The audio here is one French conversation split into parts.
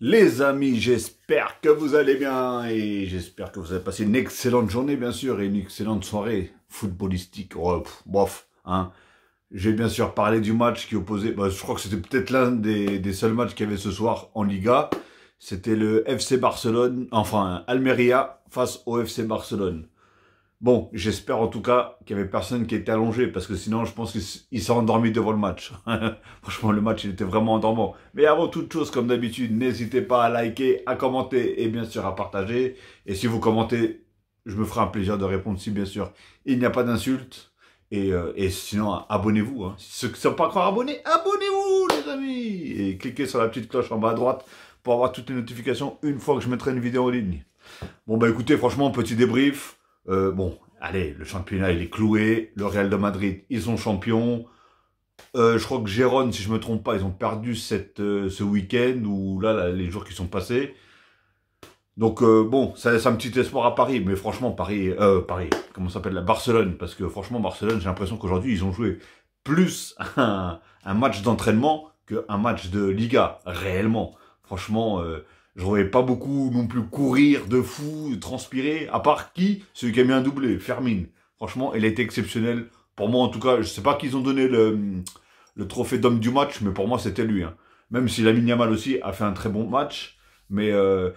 Les amis, j'espère que vous allez bien et j'espère que vous avez passé une excellente journée, bien sûr, et une excellente soirée footballistique. Oh, bof, hein. J'ai bien sûr parlé du match qui opposait, bah, je crois que c'était peut-être l'un des, des, seuls matchs qu'il y avait ce soir en Liga. C'était le FC Barcelone, enfin Almeria face au FC Barcelone. Bon, j'espère en tout cas qu'il n'y avait personne qui était allongé, parce que sinon je pense qu'il s'est endormi devant le match. Franchement, le match, il était vraiment endormant. Mais avant toute chose, comme d'habitude, n'hésitez pas à liker, à commenter et bien sûr à partager. Et si vous commentez, je me ferai un plaisir de répondre si bien sûr il n'y a pas d'insultes. Euh, et, sinon, abonnez-vous. Hein. Si Ceux sont pas encore abonnés, abonnez-vous les amis Et cliquez sur la petite cloche en bas à droite pour avoir toutes les notifications une fois que je mettrai une vidéo en ligne. Bon bah écoutez, franchement, petit débrief. Euh, bon, allez, le championnat, il est cloué. Le Real de Madrid, ils sont champions. Euh, je crois que Gérone, si je me trompe pas, ils ont perdu euh, ce week-end ou là, les jours qui sont passés. Donc bon, ça laisse un petit espoir à Paris, mais franchement Paris, Paris, comment s'appelle la Barcelone, parce que franchement Barcelone, j'ai l'impression qu'aujourd'hui ils ont joué plus un, un match d'entraînement qu'un match de Liga réellement. Franchement, je voyais pas beaucoup non plus courir de fou, transpirer, à part qui Celui qui a mis doublé, Fermin. Franchement, elle était exceptionnelle. Pour moi, en tout cas, je ne sais pas qu'ils ont donné le, le trophée d'homme du match, mais pour moi, c'était lui. Hein. Même si Lamine Yamal aussi a fait un très bon match. Mais euh,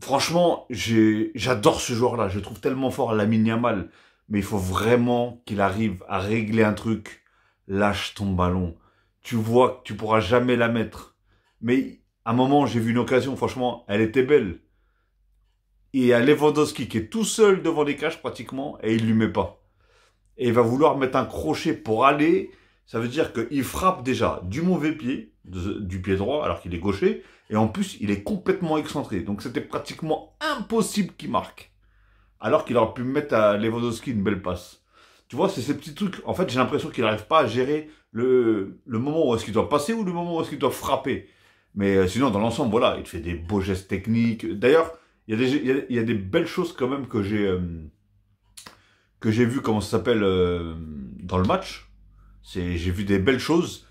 franchement, j'adore ce joueur-là. Je trouve tellement fort, Lamine Yamal. Mais il faut vraiment qu'il arrive à régler un truc. Lâche ton ballon. Tu vois que tu pourras jamais la mettre. Mais un moment, j'ai vu une occasion, franchement, elle était belle. Et à Lewandowski qui est tout seul devant les cages pratiquement et il lui met pas. Et il va vouloir mettre un crochet pour aller. Ça veut dire qu'il frappe déjà du mauvais pied, du pied droit, alors qu'il est gaucher. Et en plus, il est complètement excentré. Donc c'était pratiquement impossible qu'il marque. Alors qu'il aurait pu mettre à Lewandowski une belle passe. Tu vois, c'est ces petits trucs. En fait, j'ai l'impression qu'il n'arrive pas à gérer le, le moment où est-ce qu'il doit passer ou le moment où est-ce qu'il doit frapper. Mais euh, sinon, dans l'ensemble, voilà, il fait des beaux gestes techniques. D'ailleurs, il y, a des, il, y a, des belles choses quand même que j'ai euh, que j'ai vu comment ça s'appelle euh, dans le match. C'est j'ai vu des belles choses,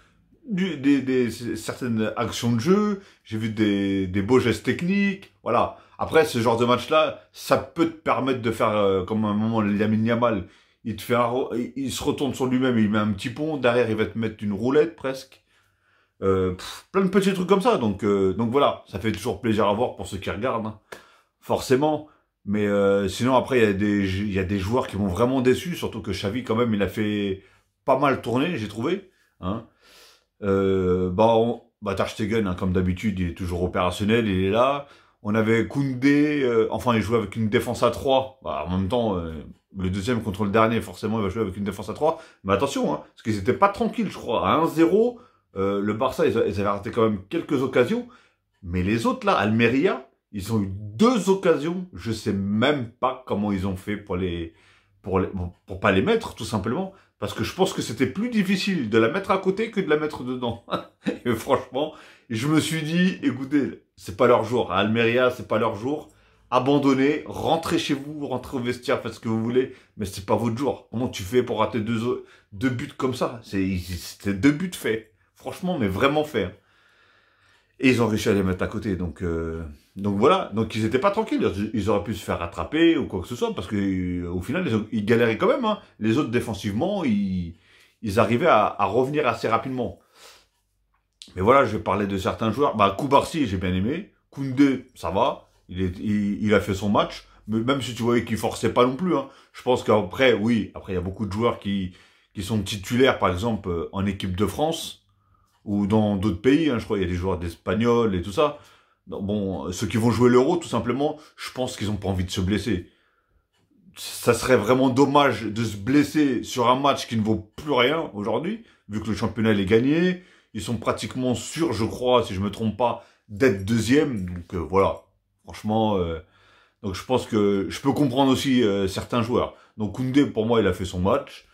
des, des, certaines actions de jeu. J'ai vu des, des, beaux gestes techniques. Voilà. Après, ce genre de match-là, ça peut te permettre de faire comme à un moment Lamine Yamal. Il te fait il se retourne sur lui-même, il met un petit pont derrière, il va te mettre une roulette presque. Euh, plein de petits trucs comme ça. Donc, euh, donc voilà, ça fait toujours plaisir à voir pour ceux qui regardent, hein, forcément. Mais euh, sinon, après, il y, a des, des joueurs qui m'ont vraiment déçu, surtout que Xavi, quand même, il a fait pas mal tourner, j'ai trouvé. Hein. bah, bah hein, comme d'habitude, il est toujours opérationnel, il est là. On avait Koundé, enfin il jouait avec une défense à 3. Bah, en même temps, le deuxième contre le dernier, forcément, il va jouer avec une défense à 3. Mais attention, hein, parce qu'ils étaient pas tranquilles, je crois. À 1-0, euh, le Barça, ils, avaient raté quand même quelques occasions. Mais les autres, là, Almeria, ils ont eu deux occasions. Je sais même pas comment ils ont fait pour les, pour pour pas les mettre, tout simplement. Parce que je pense que c'était plus difficile de la mettre à côté que de la mettre dedans. Et franchement, je me suis dit, écoutez, c'est pas leur jour. À Almeria, c'est pas leur jour. Abandonnez, rentrez chez vous, rentrez au vestiaire, faites ce que vous voulez, mais c'est pas votre jour. Comment tu fais pour rater deux, deux buts comme ça C'est deux buts faits. Franchement, mais vraiment fait. Et ils ont réussi à les mettre à côté. Donc, euh, donc voilà. Donc ils n'étaient pas tranquilles. Ils auraient pu se faire rattraper ou quoi que ce soit parce que euh, au final, ils, galéraient quand même. Hein. Les autres défensivement, ils, arrivaient à, revenir assez rapidement. Mais voilà, je vais parler de certains joueurs. Bah, Koubarsi, j'ai bien aimé. Koundé, ça va. Il, a fait son match. même si tu voyais qu'il forçait pas non plus. Hein. Je pense qu'après, oui. Après, il y a beaucoup de joueurs qui, qui sont titulaires, par exemple, euh, en équipe de France ou dans d'autres pays, hein, je crois, il y a des joueurs d'Espagnols et tout ça. Bon, ceux qui vont jouer l'Euro, tout simplement, je pense qu'ils n'ont pas envie de se blesser. Ça serait vraiment dommage de se blesser sur un match qui ne vaut plus rien aujourd'hui, vu que le championnat est gagné. Ils sont pratiquement sûrs, je crois, si je me trompe pas, d'être deuxième. Donc euh, voilà, franchement, euh, donc je pense que je peux comprendre aussi euh, certains joueurs. Donc Koundé, pour moi, il a fait son match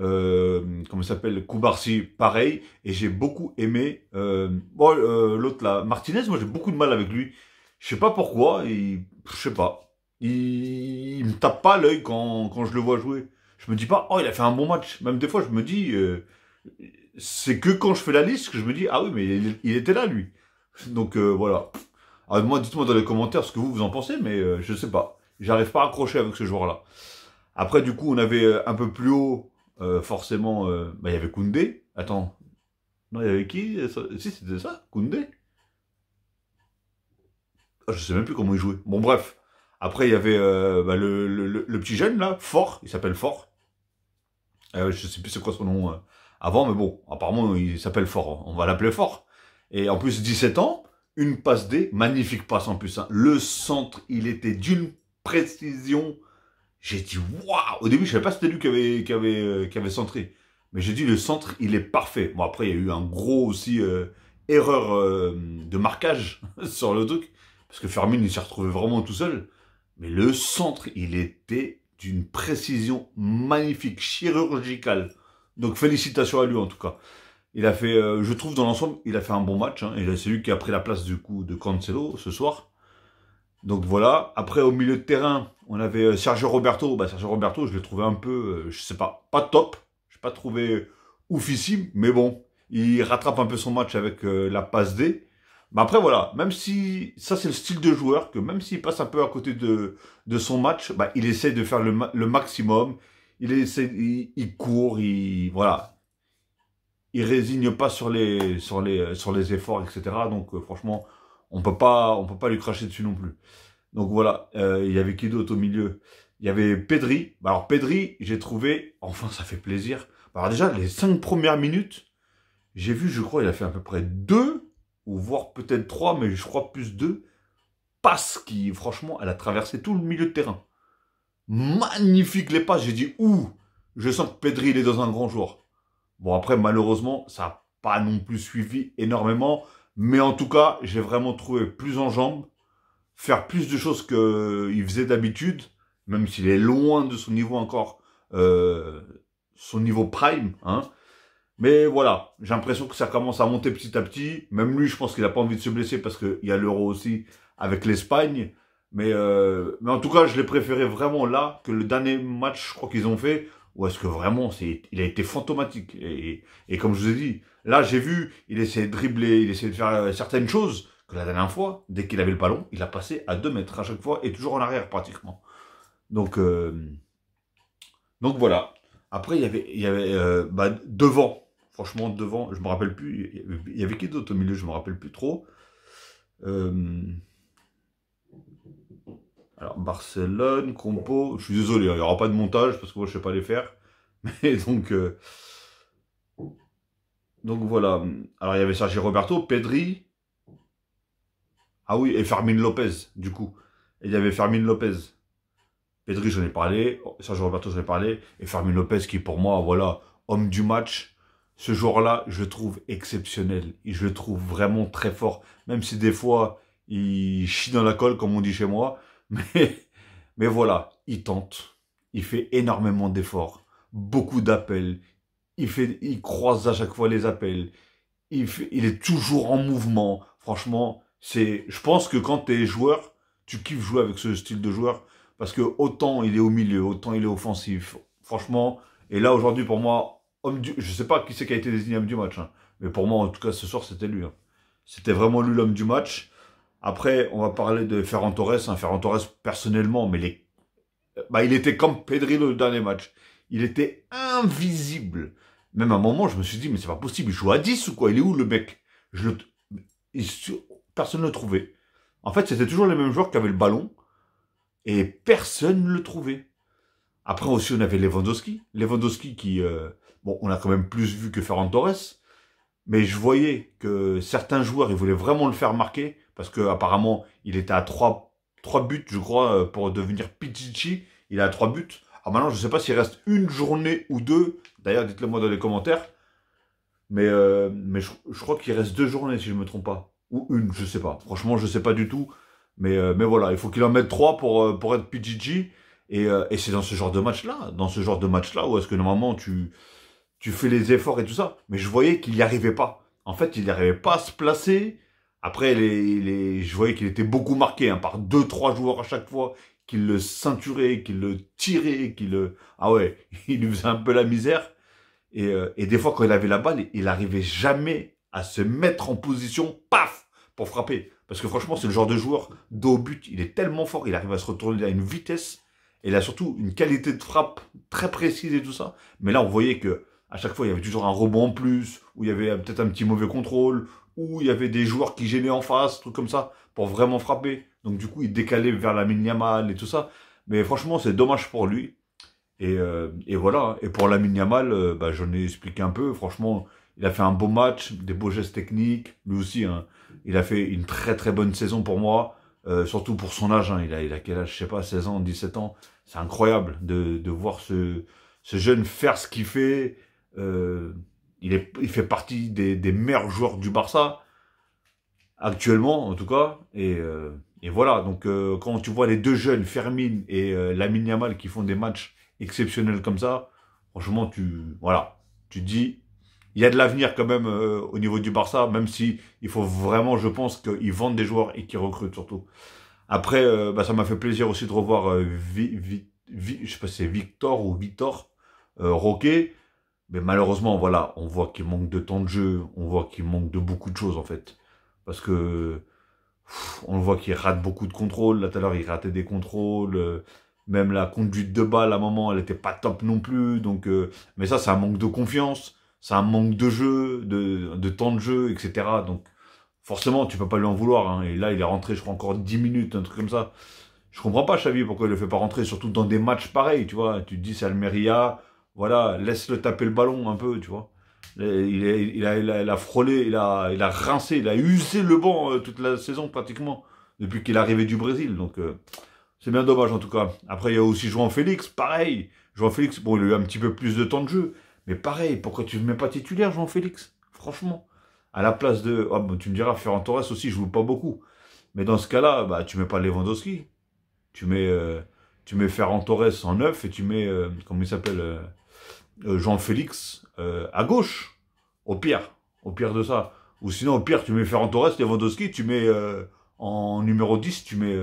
euh, comment s'appelle, Koubarsi, pareil. Et j'ai beaucoup aimé, euh, euh, l'autre là, Martinez, moi j'ai beaucoup de mal avec lui. Je sais pas pourquoi, je sais pas. Il, ne me tape pas l'œil quand, quand je le vois jouer. Je me dis pas, oh, il a fait un bon match. Même des fois, je me dis, euh, c'est que quand je fais la liste que je me dis, ah oui, mais il, était là, lui. Donc voilà. moi, dites-moi dans les commentaires ce que vous, vous en pensez, mais je sais pas. J'arrive pas à accrocher avec ce joueur-là. Après, du coup, on avait un peu plus haut euh, forcément, euh, bah, il y avait Koundé. Attends, non, il y avait qui Si, c'était ça, Koundé. Ah, je sais même plus comment il jouait. Bon, bref. Après, il y avait euh, bah, le, petit jeune, là, Fort, il s'appelle Fort. Ah je sais plus c'est quoi son nom avant, mais bon, apparemment, il s'appelle Fort. On va l'appeler Fort. Et en plus, 17 ans, une passe D, magnifique passe en plus. Hein. Le centre, il était d'une précision j'ai dit, waouh Au début, je savais pas c'était lui qui avait, qui euh, centré. Mais j'ai dit, le centre, il est parfait. Bon, après, il y a eu un gros aussi euh, erreur euh, de marquage sur le truc. Parce que Fermin, il s'est retrouvé vraiment tout seul. Mais le centre, il était d'une précision magnifique, chirurgicale. Donc, félicitations à lui, en tout cas. Il a fait, je trouve, dans l'ensemble, il a fait un bon match. Hein. et c'est lui qui a pris la place, du coup, de Cancelo ce soir. Donc voilà. Après, au milieu de terrain, on avait euh, Sergio Roberto. Bah, Sergio Roberto, je l'ai trouvé un peu, euh, je sais pas, pas top. Je n'ai pas trouvé oufissime, mais bon, il rattrape un peu son match avec euh, la passe D. Mais après, voilà, même si ça, c'est le style de joueur, que même s'il passe un peu à côté de, de son match, bah, il essaie de faire le, maximum. Il, essaie, il, court, il, voilà. Il résigne pas sur les, sur les, sur les efforts, etc. Donc, franchement, on peut pas, on peut pas lui cracher dessus non plus. Donc voilà, euh, il y avait qui d'autre au milieu Il y avait Pedri. Bah alors Pedri, j'ai trouvé, enfin ça fait plaisir. Bah alors déjà, les cinq premières minutes, j'ai vu, je crois, il a fait à peu près deux, ou voire peut-être trois, mais je crois plus deux, passes qui, franchement, elle a traversé tout le milieu de terrain. Magnifique les passes, j'ai dit, ouh, je sens que Pedri, il est dans un grand jour. Bon, après, malheureusement, ça n'a pas non plus suivi énormément. Mais en tout cas, j'ai vraiment trouvé plus en jambes, faire plus de choses qu'il faisait d'habitude, même s'il est loin de son niveau encore, euh, son niveau prime. Hein. Mais voilà, j'ai l'impression que ça commence à monter petit à petit. Même lui, je pense qu'il n'a pas envie de se blesser parce qu'il y a l'euro aussi avec l'Espagne. Mais, euh, mais en tout cas, je l'ai préféré vraiment là que le dernier match, je crois qu'ils ont fait, ou est-ce que vraiment, c'est, il a été fantomatique et, comme je vous ai dit, là, j'ai vu, il essayait de dribbler, il essayait de faire euh, certaines choses que la dernière fois, dès qu'il avait le ballon, il a passé à 2 mètres à chaque fois et toujours en arrière pratiquement. Donc, euh, donc voilà. Après, il y avait, il y avait euh, bah, devant. Franchement, devant, je me rappelle plus. Il y avait, qui d'autre au milieu Je me rappelle plus trop. Alors, Barcelone, compo, je suis désolé, hein, il n'y aura pas de montage parce que moi je ne sais pas les faire. Mais donc. Euh, donc voilà. Alors, il y avait Sergio Roberto, Pedri. Ah oui, et Fermin Lopez, du coup. Et il y avait Fermin Lopez. Pedri, j'en ai parlé. Oh, Sergio Roberto, j'en ai parlé. Et Fermin Lopez, qui pour moi, voilà, homme du match. Ce joueur-là, je le trouve exceptionnel. Et je le trouve vraiment très fort. Même si des fois, il chie dans la colle, comme on dit chez moi. Mais, mais voilà, il tente. Il fait énormément d'efforts, beaucoup d'appels. Il, fait, il croise à chaque fois les appels. Il, est toujours en mouvement. Franchement, c'est, je pense que quand tu es joueur, tu kiffes jouer avec ce style de joueur parce que autant il est au milieu, autant il est offensif. Franchement, et là aujourd'hui pour moi, homme ne je sais pas qui c'est qui a été désigné homme du match, hein, mais pour moi en tout cas ce soir c'était lui. Hein. C'était vraiment lui l'homme du match. Après, on va parler de Ferran Torres. Hein, Ferran Torres, personnellement, mais les... Bah, il était comme Pedri le dernier match. Il était invisible. Même à un moment, je me suis dit, mais c'est pas possible, il joue à 10 ou quoi Il est où le mec je Personne ne le trouvait. En fait, c'était toujours les mêmes joueurs qui avaient le ballon et personne ne le trouvait. Après aussi, on avait Lewandowski. Lewandowski qui, euh, bon, on a quand même plus vu que Ferran Torres, mais je voyais que certains joueurs, ils voulaient vraiment le faire marquer parce que apparemment il était à 3, 3 buts, je crois, euh, pour devenir Pichichi. Il est à 3 buts. Alors ah, maintenant, je ne sais pas s'il reste une journée ou deux. D'ailleurs, dites-le moi dans les commentaires. Mais, euh, mais je, crois qu'il reste deux journées, si je ne me trompe pas. Ou une, je ne sais pas. Franchement, je ne sais pas du tout. Mais, euh, mais voilà, il faut qu'il en mette trois pour, pour être PGG. Et, et c'est dans ce genre de match-là, dans ce genre de match-là, où est-ce que normalement tu, tu fais les efforts et tout ça. Mais je voyais qu'il n'y arrivait pas. En fait, il arrivait pas à se placer. Après, les, les, je voyais qu'il était beaucoup marqué hein, par deux, trois joueurs à chaque fois qu'il le ceinturait, qu'il le tirait, qu'il le... Ah ouais, il lui faisait un peu la misère. Et, euh, et des fois, quand il avait la balle, il n'arrivait jamais à se mettre en position, paf, pour frapper. Parce que franchement, c'est le genre de joueur, dos au but, il est tellement fort, il arrive à se retourner à une vitesse. Et il a surtout une qualité de frappe très précise et tout ça. Mais là, on voyait que à chaque fois, il y avait toujours un rebond en plus, ou il y avait euh, peut-être un petit mauvais contrôle, où il y avait des joueurs qui gênaient en face, trucs comme ça, pour vraiment frapper. Donc du coup, il décalait vers la Yamal et tout ça. Mais franchement, c'est dommage pour lui. Et, euh, voilà. Et pour la Yamal, euh, bah, j'en ai expliqué un peu. Franchement, il a fait un beau match, des beaux gestes techniques. Lui aussi, hein. il a fait une très très bonne saison pour moi. Euh, surtout pour son âge. Hein. Il, a, il a quel âge Je sais pas, 16 ans, 17 ans. C'est incroyable de, voir ce, jeune faire ce qu'il fait il, fait partie des, meilleurs joueurs du Barça, actuellement en tout cas. Et, euh, voilà, donc euh, quand tu vois les deux jeunes, Fermin et euh, Lamine Yamal, qui font des matchs exceptionnels comme ça, franchement, tu voilà, tu dis, il y a de l'avenir quand même au niveau du Barça, même si il faut vraiment, je pense, qu'ils vendent des joueurs et qu'ils recrutent surtout. Après, bah, ça m'a fait plaisir aussi de revoir, je sais c'est Victor ou Victor Roquet, mais malheureusement, voilà, on voit qu'il manque de temps de jeu, on voit qu'il manque de beaucoup de choses en fait. Parce que on voit qu'il rate beaucoup de contrôles. Là tout à l'heure, il ratait des contrôles. Euh, même la conduite de balle à un moment, elle n'était pas top non plus. Donc, euh, mais ça, c'est un manque de confiance, c'est un manque de jeu, de, temps de jeu, etc. Donc forcément, tu peux pas lui en vouloir. Hein. Et là, il est rentré, je crois, encore 10 minutes, un truc comme ça. Je comprends pas, Xavi, pourquoi il le fait pas rentrer, surtout dans des matchs pareils, tu vois. Tu te dis, c'est Almeria, voilà, laisse-le taper le ballon un peu, tu vois. Il, a, frôlé, il a, il a rincé, il a usé le banc euh, toute la saison pratiquement, depuis qu'il est arrivé du Brésil. Donc euh, c'est bien dommage en tout cas. Après, il y a aussi Jean Félix, pareil. Jean Félix, bon, il a eu un petit peu plus de temps de jeu. Mais pareil, pourquoi tu ne mets pas titulaire jean Félix Franchement. À la place de... Ah, tu me diras, Ferran Torres aussi, je joue pas beaucoup. Mais dans ce cas-là, bah, tu mets pas Lewandowski. Tu mets... Euh, tu mets Ferran Torres en 9 et tu mets, euh, comment il s'appelle, euh, euh, Jean-Félix à gauche, au pire, au pire de ça. Ou sinon, au pire, tu mets Ferran Torres, Lewandowski, tu mets en numéro 10, tu mets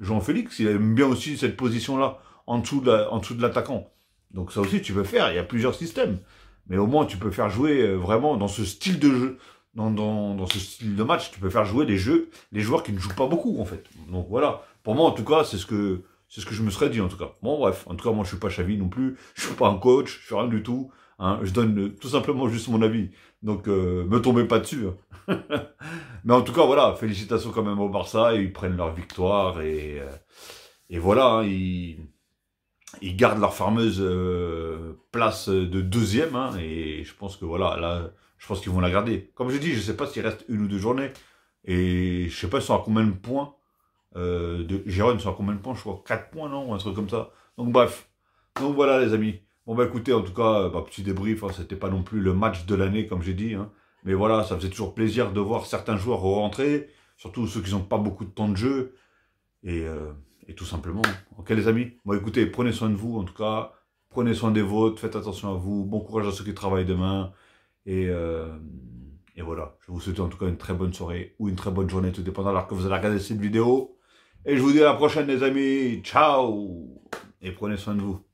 Jean-Félix, il aime bien aussi cette position-là, en dessous de l'attaquant. Donc ça aussi, tu peux faire, il y a plusieurs systèmes. Mais au moins, tu peux faire jouer vraiment dans ce style de jeu, dans, dans, dans, ce style de match, tu peux faire jouer des jeux, les joueurs qui ne jouent pas beaucoup, en fait. Donc voilà. Pour moi, en tout cas, c'est ce que c'est ce que je me serais dit en tout cas. Bon bref, en tout cas moi je suis pas Chavi non plus, je suis pas un coach, je suis rien du tout. Hein. Je donne tout simplement juste mon avis. Donc euh, me tombez pas dessus. Hein. Mais en tout cas voilà, félicitations quand même au Barça ils prennent leur victoire et euh, et voilà hein. ils ils gardent leur fameuse euh, place de deuxième et je pense que voilà là je pense qu'ils vont la garder. Comme je dit, je sais pas s'il reste une ou deux journées et je sais pas sur à combien de points euh, Jérôme de Gérone combien de points Je crois 4 points, non Ou un truc comme ça. Donc bref. Donc voilà les amis. Bon bah écoutez, en tout cas, euh, bah, petit débrief, hein, c'était pas non plus le match de l'année, comme j'ai dit. Hein. mais voilà, ça faisait toujours plaisir de voir certains joueurs rentrer, surtout ceux qui n'ont pas beaucoup de temps de jeu. Et, euh, tout simplement. Ok les amis Bon écoutez, prenez soin de vous en tout cas. Prenez soin des vôtres, faites attention à vous. Bon courage à ceux qui travaillent demain. Et, et voilà, je vous souhaite en tout cas une très bonne soirée ou une très bonne journée, tout dépendant alors que vous allez regarder cette vidéo. Et je vous dis à la prochaine les amis. Ciao Et prenez soin de vous.